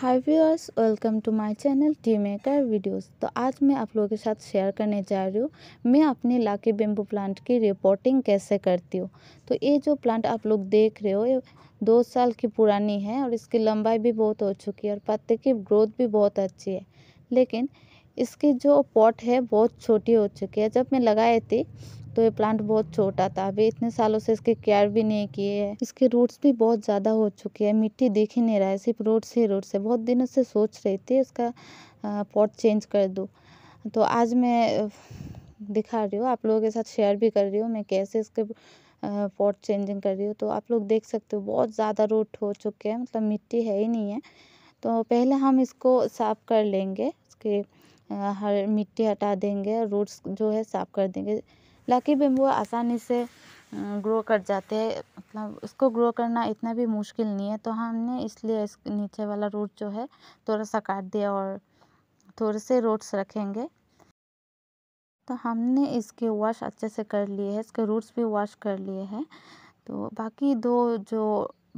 hi viewers welcome to my channel tea maker videos तो आज मैं आप लोगों के साथ शेयर करने जा रही हूँ मैं अपने लाके बेम्बू प्लांट की रिपोर्टिंग कैसे करती हूँ तो ये जो प्लांट आप लोग देख रहे हो ये दो साल की पुरानी है और इसकी लंबाई भी बहुत हो चुकी है और पत्ते की ग्रोथ भी बहुत अच्छी है लेकिन इसकी जो पॉट है बहुत छोटी हो चुकी है जब मैं लगाए थी तो ये प्लांट बहुत छोटा था अभी इतने सालों से इसके केयर भी नहीं किए है इसके रूट्स भी बहुत ज़्यादा हो चुके हैं मिट्टी दिख ही नहीं रहा है सिर्फ रूट्स ही रूट्स है बहुत दिनों से सोच रही थी इसका पॉट चेंज कर दूँ तो आज मैं दिखा रही हूँ आप लोगों के साथ शेयर भी कर रही हूँ मैं कैसे इसके पॉट चेंजिंग कर रही हूँ तो आप लोग देख सकते हो बहुत ज़्यादा रूट हो चुके हैं मतलब मिट्टी है ही नहीं है तो पहले हम इसको साफ कर लेंगे इसके हर मिट्टी हटा देंगे रूट्स जो है साफ कर देंगे लकी बेम्बू आसानी से ग्रो कर जाते हैं मतलब इसको ग्रो करना इतना भी मुश्किल नहीं है तो हमने इसलिए इस नीचे वाला रूट जो है थोड़ा सा काट दिया और थोड़े से रूट्स रखेंगे तो हमने इसके वॉश अच्छे से कर लिए है इसके रूट्स भी वॉश कर लिए हैं तो बाकी दो जो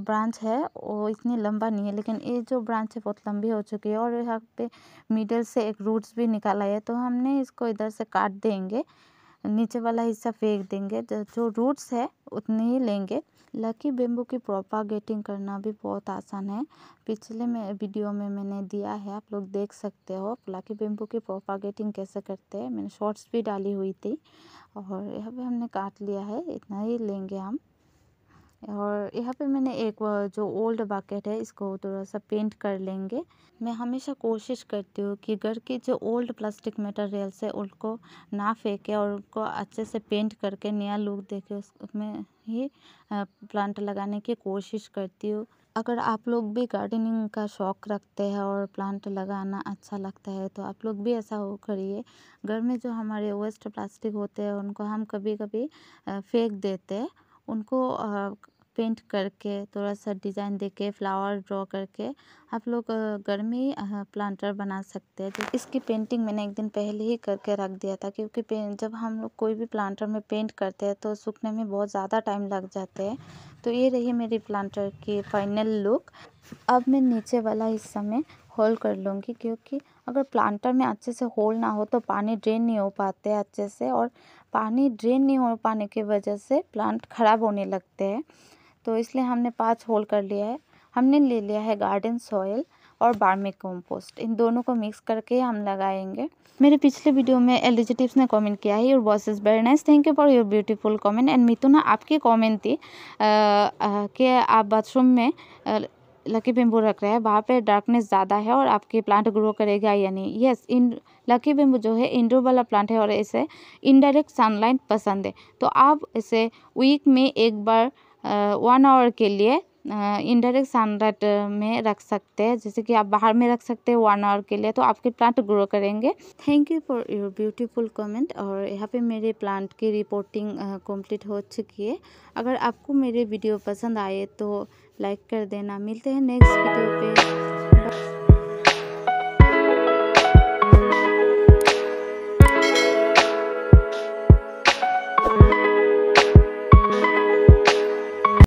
ब्रांच है वो इतनी लंबा नहीं है लेकिन ये जो ब्रांच है बहुत लंबी हो चुकी है और यहाँ पे मिडल से एक रूट्स भी निकाला है तो हमने इसको इधर से काट देंगे नीचे वाला हिस्सा फेंक देंगे जो रूट्स है उतने ही लेंगे लकी बेम्बू की प्रोपागेटिंग करना भी बहुत आसान है पिछले में वीडियो में मैंने दिया है आप लोग देख सकते हो लकी बेम्बू की प्रोपागेटिंग कैसे करते हैं मैंने शॉर्ट्स भी डाली हुई थी और यह भी हमने काट लिया है इतना ही लेंगे हम और यहाँ पे मैंने एक जो ओल्ड बकेट है इसको थोड़ा सा पेंट कर लेंगे मैं हमेशा कोशिश करती हूँ कि घर के जो ओल्ड प्लास्टिक मटेरियल्स है उनको ना फेंके और उनको अच्छे से पेंट करके नया लुक देके उसमें ही प्लांट लगाने की कोशिश करती हूँ अगर आप लोग भी गार्डनिंग का शौक़ रखते हैं और प्लांट लगाना अच्छा लगता है तो आप लोग भी ऐसा हो करिए घर में जो हमारे वेस्ट प्लास्टिक होते हैं उनको हम कभी कभी फेंक देते हैं उनको पेंट करके थोड़ा सा डिज़ाइन देके फ्लावर ड्रॉ करके आप लोग घर में ही प्लांटर बना सकते हैं तो इसकी पेंटिंग मैंने एक दिन पहले ही करके रख दिया था क्योंकि जब हम लोग कोई भी प्लांटर में पेंट करते हैं तो सूखने में बहुत ज़्यादा टाइम लग जाते हैं तो ये रही मेरी प्लांटर की फाइनल लुक अब मैं नीचे वाला हिस्सा में होल कर लूँगी क्योंकि अगर प्लांटर में अच्छे से होल ना हो तो पानी ड्रेन नहीं हो पाते अच्छे से और पानी ड्रेन नहीं हो पाने की वजह से प्लांट खराब होने लगते हैं तो इसलिए हमने पाँच होल कर लिया है हमने ले लिया है गार्डन सॉयल और बार्मिक कंपोस्ट इन दोनों को मिक्स करके हम लगाएंगे मेरे पिछले वीडियो में टिप्स ने कमेंट किया है your boss is very nice thank you for your beautiful comment and Mithuna आपकी कमेंट थी कि आप बाथरूम में लकी बेम्बू रख रहे हैं वहाँ पे डार्कनेस ज़्यादा है और आपके प्लांट ग्रो करेगा या नहीं यस इन लकी बेम्बू जो है इंडोर वाला प्लांट है और इसे इनडायरेक्ट सनलाइट पसंद है तो आप इसे वीक में एक बार वन आवर के लिए इनडायरेक्ट सनलाइट में रख सकते हैं जैसे कि आप बाहर में रख सकते हैं वन आवर के लिए तो आपके प्लांट ग्रो करेंगे thank you for your beautiful comment और यहाँ पे मेरे प्लांट की रिपोर्टिंग कंप्लीट हो चुकी है अगर आपको मेरे वीडियो पसंद आए तो लाइक कर देना मिलते हैं नेक्स्ट वीडियो पे